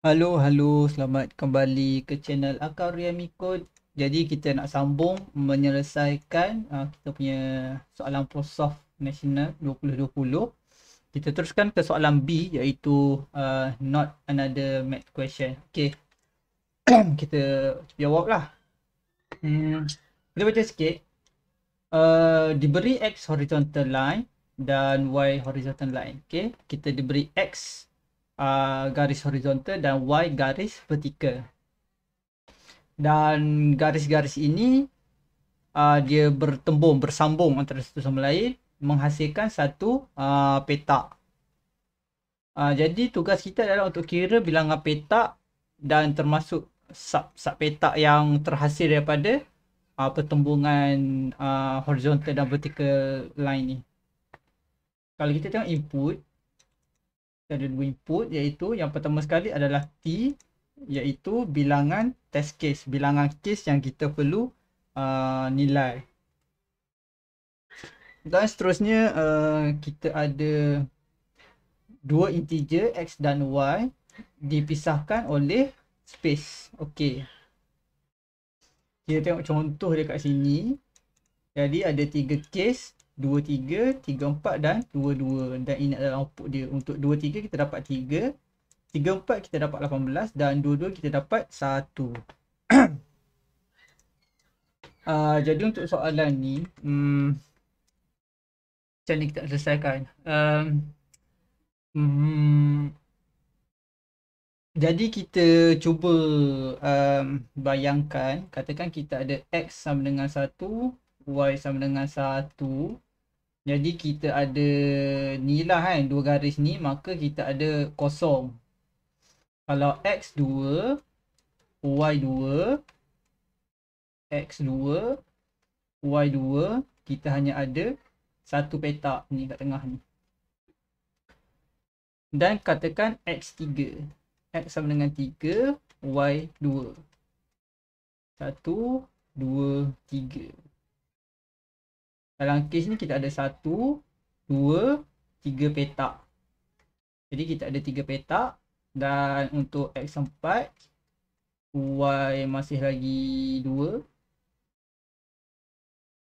Halo, halo. Selamat kembali ke channel Akar Riami Code. Jadi kita nak sambung menyelesaikan uh, kita punya soalan Prosof National 2020. Kita teruskan ke soalan B iaitu uh, not another math question. Okay. kita jawab lah. Hmm. Kita baca sikit. Uh, diberi X horizontal line dan Y horizontal line. Okay. Kita diberi X uh, garis horizontal dan Y garis vertikal. Dan garis-garis ini uh, dia bertembung, bersambung antara satu sama lain menghasilkan satu uh, petak. Uh, jadi tugas kita adalah untuk kira bilangan petak dan termasuk sub-sub petak yang terhasil daripada uh, pertembungan uh, horizontal dan vertical line ni. Kalau kita tengok input, uh, ada dua input iaitu yang pertama sekali adalah T iaitu bilangan test case, bilangan case yang kita perlu uh, nilai. Dan seterusnya uh, kita ada dua integer X dan Y dipisahkan oleh space. Okey. Kita tengok contoh dekat sini. Jadi ada tiga case 2, 3, 34 dan 2, 2 dan ini adalah output dia untuk 2, 3 kita dapat 3 3, 4 kita dapat 18 dan 2, 2 kita dapat 1 uh, ah, jadi untuk soalan ni hmm, macam ni kita selesaikan um, hmm, jadi kita cuba um, bayangkan katakan kita ada x sama dengan 1 y sama dengan 1 jadi kita ada ni lah kan dua garis ni maka kita ada kosong. Kalau x2 y2 x2 y2 kita hanya ada satu petak ni kat tengah ni. Dan katakan x3 x sama dengan 3 y2 1 2 3 dalam case ni kita ada satu, dua, tiga petak. Jadi kita ada tiga petak dan untuk X empat, Y masih lagi dua.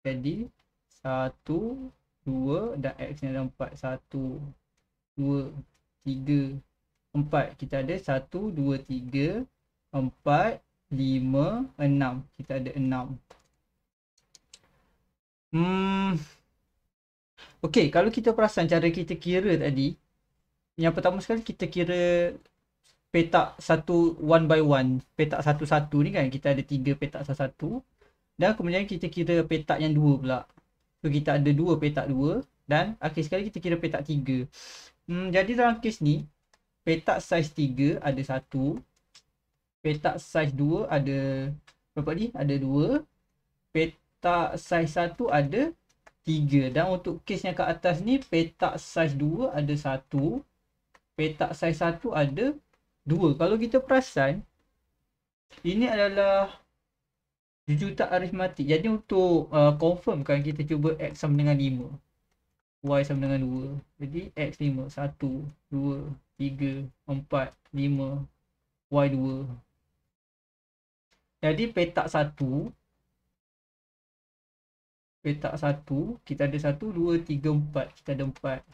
Jadi satu, dua dan X ni ada empat. Satu, dua, tiga, empat. Kita ada satu, dua, tiga, empat, lima, enam. Kita ada enam. Hmm. Okey, kalau kita perasan cara kita kira tadi, yang pertama sekali kita kira petak satu one by one, petak satu-satu ni kan kita ada tiga petak satu-satu. Dan kemudian kita kira petak yang dua pula. So kita ada dua petak dua dan akhir sekali kita kira petak tiga. Hmm, jadi dalam kes ni, petak saiz tiga ada satu. Petak saiz dua ada berapa ni? Ada dua. Petak petak saiz 1 ada 3 dan untuk kes yang kat atas ni petak saiz 2 ada 1 petak saiz 1 ada 2 kalau kita perasan ini adalah juta aritmatik jadi untuk uh, kan kita cuba x sama dengan 5 Y sama dengan 2 Jadi X 5 1 2 3 4 5 Y 2 Jadi petak petak 1 kita ada 1 2 3 4 kita ada 4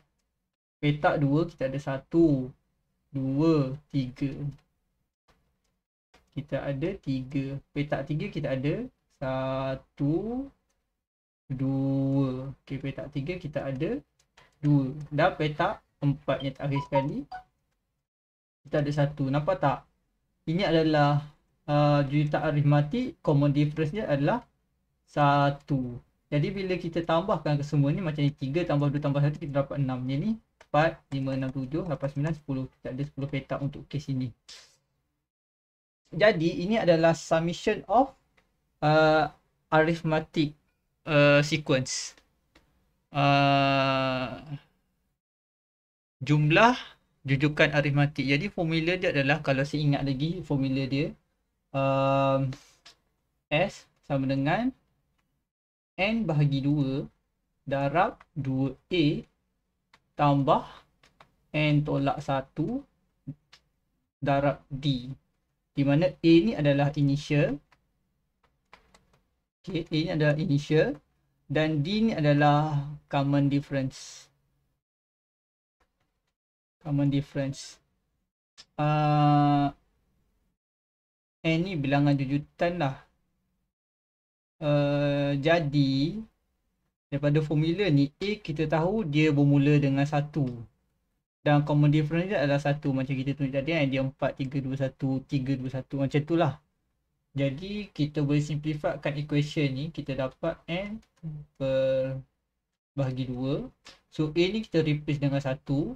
petak 2 kita ada 1 2 3 kita ada 3 petak 3 kita ada 1 2 okey petak 3 kita ada 2 dah petak 4 yang terakhir sekali kita ada 1 nampak tak ini adalah uh, juta arithmatik common difference dia adalah satu. Jadi bila kita tambahkan ke semua ni macam ni 3 tambah 2 tambah 1 kita dapat 6 ni ni 4, 5, 6, 7, 8, 9, 10 Kita ada 10 petak untuk kes ini Jadi ini adalah summation of uh, arithmetic uh, sequence uh, Jumlah jujukan arithmetic Jadi formula dia adalah kalau saya ingat lagi formula dia um, S sama dengan N bahagi 2 darab 2A tambah N tolak 1 darab D. Di mana A ni adalah initial. Okay, A ni adalah initial. Dan D ni adalah common difference. Common difference. Uh, N ni bilangan jujutan lah. Eh, jadi daripada formula ni A kita tahu dia bermula dengan satu, dan common difference dia adalah satu macam kita tunjuk tadi kan dia 4 3 2 1 321 macam tu lah. jadi kita boleh simplifikan equation ni kita dapat n per bahagi 2 so A ni kita replace dengan satu,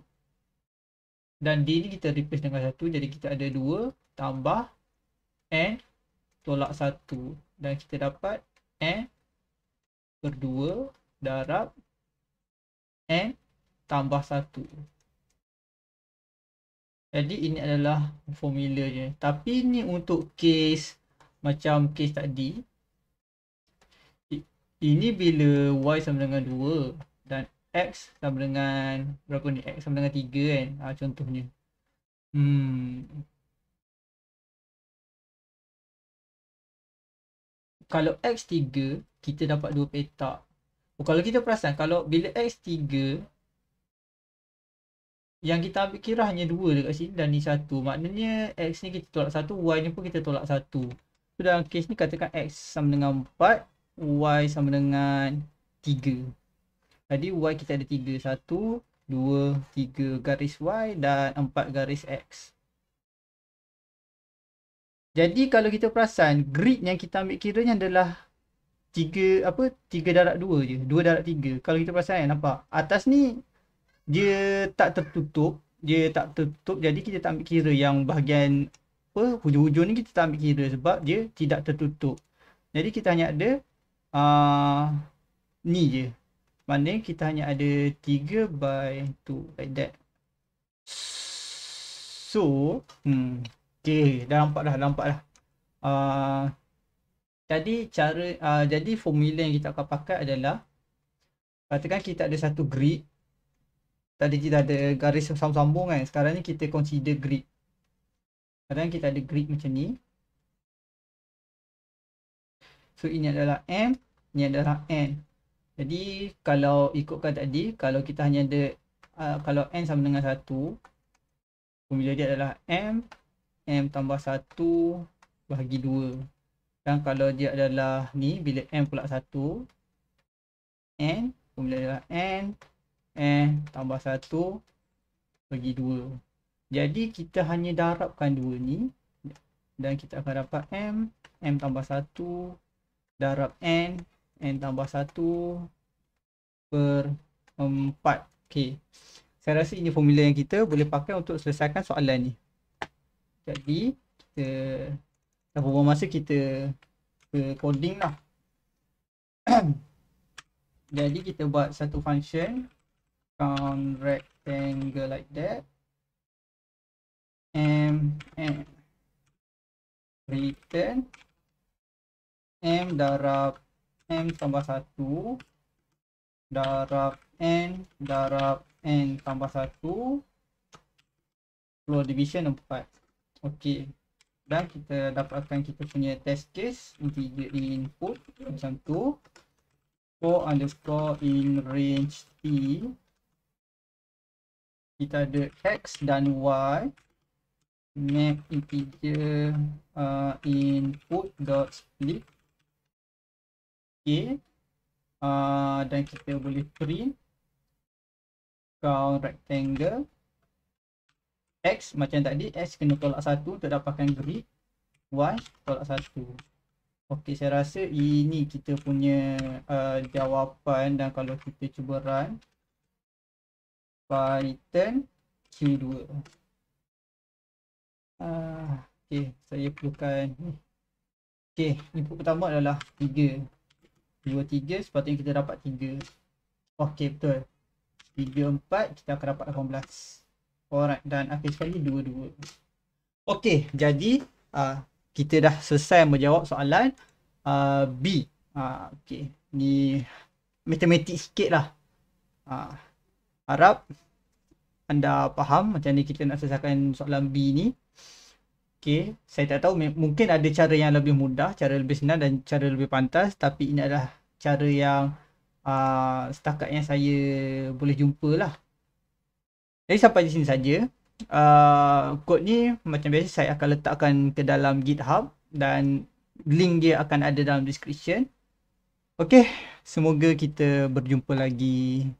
dan D ni kita replace dengan satu jadi kita ada 2 tambah n tolak satu dan kita dapat n per 2 darab n e tambah 1. Jadi ini adalah formula je. Tapi ni untuk kes macam kes tadi. Ini bila y sama dengan 2 dan x sama dengan berapa ni? x sama dengan 3 kan? Ha, contohnya. Hmm, kalau X3 kita dapat dua petak. Oh, kalau kita perasan kalau bila X3 yang kita ambil kira hanya dua dekat sini dan ni satu. Maknanya X ni kita tolak satu, Y ni pun kita tolak satu. So dalam kes ni katakan X sama dengan 4, Y sama dengan 3. Jadi Y kita ada 3, 1, 2, 3 garis Y dan 4 garis X. Jadi kalau kita perasan grid yang kita ambil kiranya adalah tiga apa tiga darab dua je dua darab tiga kalau kita perasan kan nampak atas ni dia tak tertutup dia tak tertutup jadi kita tak ambil kira yang bahagian apa hujung-hujung ni kita tak ambil kira sebab dia tidak tertutup jadi kita hanya ada uh, ni je maknanya kita hanya ada 3 by 2 like that so hmm Okey, dah nampak dah, dah nampak dah. Uh, jadi cara uh, jadi formula yang kita akan pakai adalah katakan kita ada satu grid. Tadi kita ada garis sambung-sambung kan. Sekarang ni kita consider grid. Sekarang kita ada grid macam ni. So ini adalah M, ni adalah N. Jadi kalau ikutkan tadi, kalau kita hanya ada uh, kalau N sama dengan 1, formula dia adalah M M tambah 1 bahagi 2 Dan kalau dia adalah ni bila M pula 1 N Kemudian adalah N N tambah 1 bagi 2 Jadi kita hanya darabkan 2 ni Dan kita akan dapat M M tambah 1 Darab N N tambah 1 Per 4 Okay Saya rasa ini formula yang kita boleh pakai untuk selesaikan soalan ni jadi kita dah berbual masa kita ke coding lah Jadi kita buat satu function count rectangle like that m m return m darab m tambah satu darab n darab n tambah satu floor division empat Okey. Dah kita dapatkan kita punya test case integer input macam tu. For underscore in range t kita ada x dan y map integer uh, input dot split okay uh, dan kita boleh print count rectangle X macam tadi X kena tolak 1 untuk dapatkan grid Y tolak 1 Okey saya rasa ini kita punya uh, jawapan dan kalau kita cuba run Python Q2 uh, ah, Okey saya perlukan Okey input pertama adalah 3 2, 3 sepatutnya kita dapat 3 Okey betul 3, 4 kita akan dapat 18 Alright dan akhir sekali dua-dua Okay jadi uh, kita dah selesai menjawab soalan uh, B uh, ah, Okay ni matematik sikit lah uh, Harap anda faham macam ni kita nak selesaikan soalan B ni Okay saya tak tahu mungkin ada cara yang lebih mudah Cara lebih senang dan cara lebih pantas Tapi ini adalah cara yang uh, setakat yang saya boleh jumpa lah jadi sampai di sini saja. Uh, kod ni macam biasa saya akan letakkan ke dalam GitHub dan link dia akan ada dalam description. Okey, semoga kita berjumpa lagi